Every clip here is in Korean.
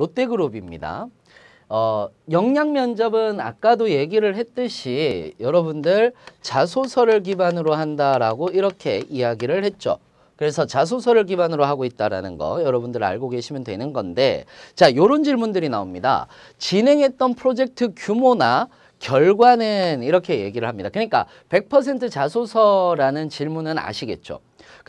롯데그룹입니다. 어, 역량 면접은 아까도 얘기를 했듯이 여러분들 자소서를 기반으로 한다라고 이렇게 이야기를 했죠. 그래서 자소서를 기반으로 하고 있다는 거 여러분들 알고 계시면 되는 건데 자 이런 질문들이 나옵니다. 진행했던 프로젝트 규모나 결과는 이렇게 얘기를 합니다. 그러니까 100% 자소서라는 질문은 아시겠죠.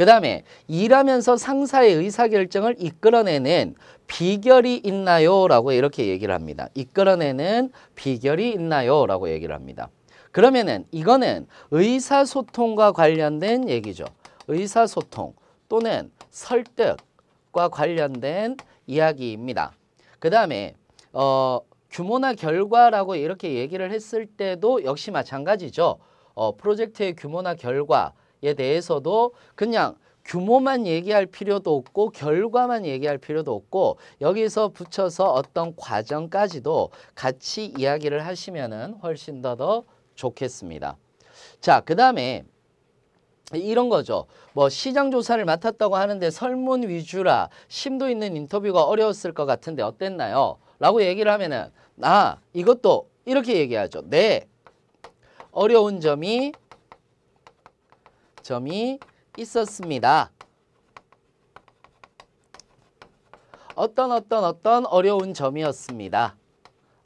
그 다음에 일하면서 상사의 의사결정을 이끌어내는 비결이 있나요? 라고 이렇게 얘기를 합니다. 이끌어내는 비결이 있나요? 라고 얘기를 합니다. 그러면은 이거는 의사소통과 관련된 얘기죠. 의사소통 또는 설득과 관련된 이야기입니다. 그 다음에 어, 규모나 결과라고 이렇게 얘기를 했을 때도 역시 마찬가지죠. 어, 프로젝트의 규모나 결과 에 대해서도 그냥 규모만 얘기할 필요도 없고 결과만 얘기할 필요도 없고 여기서 붙여서 어떤 과정까지도 같이 이야기를 하시면 은 훨씬 더 더 좋겠습니다. 자, 그 다음에 이런 거죠. 뭐 시장 조사를 맡았다고 하는데 설문 위주라 심도 있는 인터뷰가 어려웠을 것 같은데 어땠나요? 라고 얘기를 하면은 아 이것도 이렇게 얘기하죠. 네 어려운 점이 점이 있었습니다. 어떤 어떤 어떤 어려운 점이었습니다.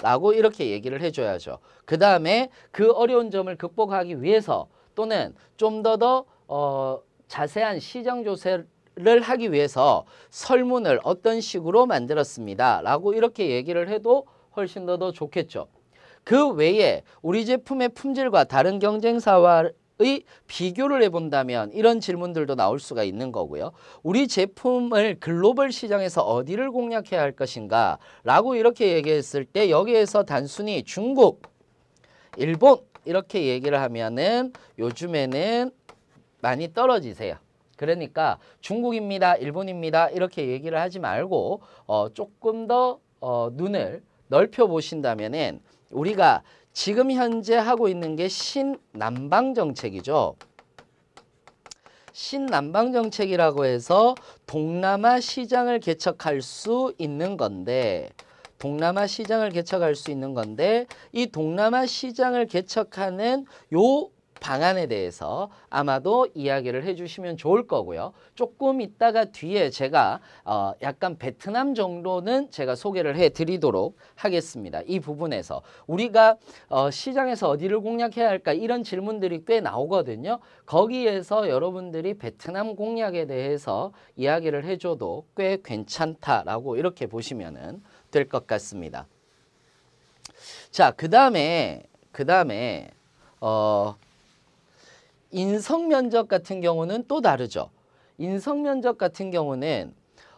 라고 이렇게 얘기를 해줘야죠. 그 다음에 그 어려운 점을 극복하기 위해서 또는 좀 더 더 어, 자세한 시장조세를 하기 위해서 설문을 어떤 식으로 만들었습니다. 라고 이렇게 얘기를 해도 훨씬 더, 더 좋겠죠. 그 외에 우리 제품의 품질과 다른 경쟁사와 의 비교를 해본다면 이런 질문들도 나올 수가 있는 거고요. 우리 제품을 글로벌 시장에서 어디를 공략해야 할 것인가 라고 이렇게 얘기했을 때 여기에서 단순히 중국, 일본 이렇게 얘기를 하면은 요즘에는 많이 떨어지세요. 그러니까 중국입니다, 일본입니다 이렇게 얘기를 하지 말고 어, 조금 더 어, 눈을 넓혀 보신다면은 우리가 지금 현재 하고 있는 게 신남방 정책이죠. 신남방 정책이라고 해서 동남아 시장을 개척할 수 있는 건데 동남아 시장을 개척할 수 있는 건데 이 동남아 시장을 개척하는 요 방안에 대해서 아마도 이야기를 해주시면 좋을 거고요. 조금 있다가 뒤에 제가 어 약간 베트남 정도는 제가 소개를 해드리도록 하겠습니다. 이 부분에서 우리가 어 시장에서 어디를 공략해야 할까 이런 질문들이 꽤 나오거든요. 거기에서 여러분들이 베트남 공략에 대해서 이야기를 해줘도 꽤 괜찮다라고 이렇게 보시면 될 것 같습니다. 자, 그 다음에 그 다음에 어, 인성 면적 같은 경우는 또 다르죠. 인성 면적 같은 경우는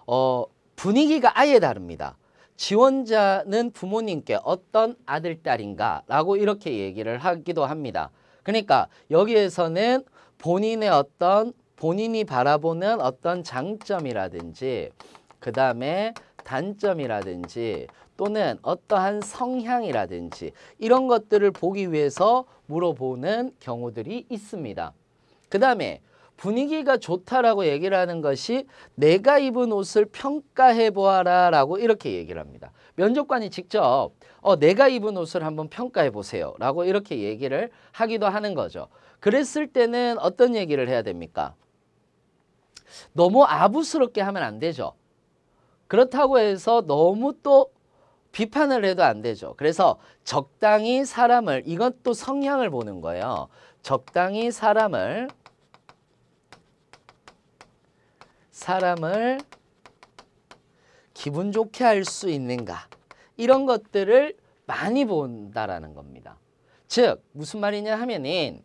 어, 분위기가 아예 다릅니다. 지원자는 부모님께 어떤 아들, 딸인가 라고 이렇게 얘기를 하기도 합니다. 그러니까 여기에서는 본인의 어떤 본인이 바라보는 어떤 장점이라든지 그 다음에 단점이라든지 또는 어떠한 성향이라든지 이런 것들을 보기 위해서 물어보는 경우들이 있습니다. 그 다음에 분위기가 좋다라고 얘기를 하는 것이 내가 입은 옷을 평가해 보아라 라고 이렇게 얘기를 합니다. 면접관이 직접 어, 내가 입은 옷을 한번 평가해 보세요 라고 이렇게 얘기를 하기도 하는 거죠. 그랬을 때는 어떤 얘기를 해야 됩니까? 너무 아부스럽게 하면 안 되죠. 그렇다고 해서 너무 또 비판을 해도 안 되죠. 그래서 적당히 사람을 이것도 성향을 보는 거예요. 적당히 사람을 사람을 기분 좋게 할 수 있는가 이런 것들을 많이 본다라는 겁니다. 즉 무슨 말이냐 하면은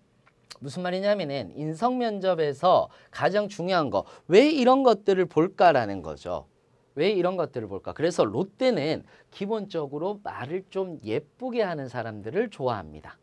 무슨 말이냐면은 인성 면접에서 가장 중요한 거 왜 이런 것들을 볼까라는 거죠. 왜 이런 것들을 볼까? 그래서 롯데는 기본적으로 말을 좀 예쁘게 하는 사람들을 좋아합니다.